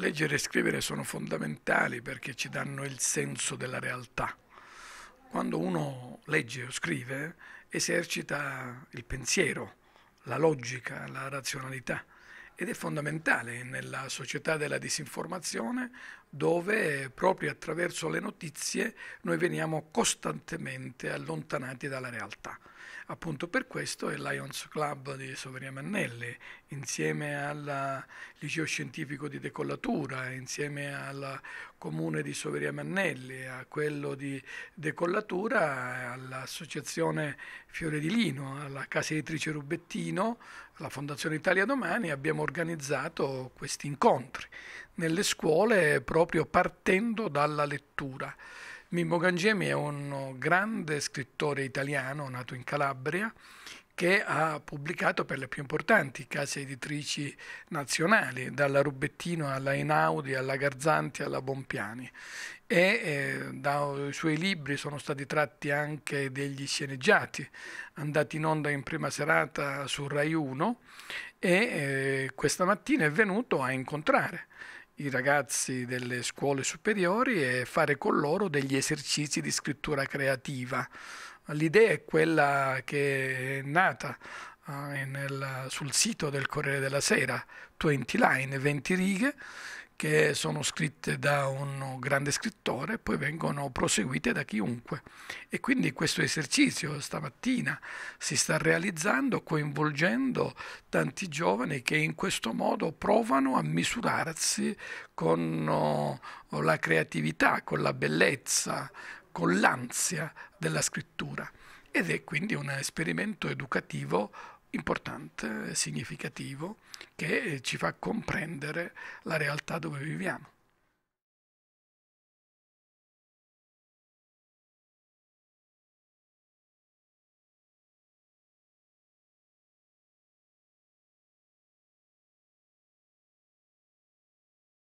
Leggere e scrivere sono fondamentali perché ci danno il senso della realtà. Quando uno legge o scrive esercita il pensiero, la logica, la razionalità ed è fondamentale nella società della disinformazione dove proprio attraverso le notizie noi veniamo costantemente allontanati dalla realtà. Appunto per questo è Lions Club di Soveria Mannelli, insieme al Liceo Scientifico di Decollatura, insieme al Comune di Soveria Mannelli, a quello di Decollatura, all'Associazione Fiore di Lino, alla Casa Editrice Rubettino, alla Fondazione Italia Domani, abbiamo organizzato questi incontri nelle scuole proprio partendo dalla lettura. Mimmo Gangemi è un grande scrittore italiano nato in Calabria che ha pubblicato per le più importanti case editrici nazionali, dalla Rubettino alla Einaudi, alla Garzanti, alla Bompiani. E eh, dai suoi libri sono stati tratti anche degli sceneggiati, andati in onda in prima serata su Rai 1 e eh, questa mattina è venuto a incontrare i ragazzi delle scuole superiori e fare con loro degli esercizi di scrittura creativa. L'idea è quella che è nata eh, nel, sul sito del Corriere della Sera, 20 line, 20 righe, che sono scritte da un grande scrittore e poi vengono proseguite da chiunque. E quindi questo esercizio stamattina si sta realizzando coinvolgendo tanti giovani che in questo modo provano a misurarsi con oh, la creatività, con la bellezza, con l'ansia della scrittura. Ed è quindi un esperimento educativo importante, significativo, che eh, ci fa comprendere la realtà dove viviamo.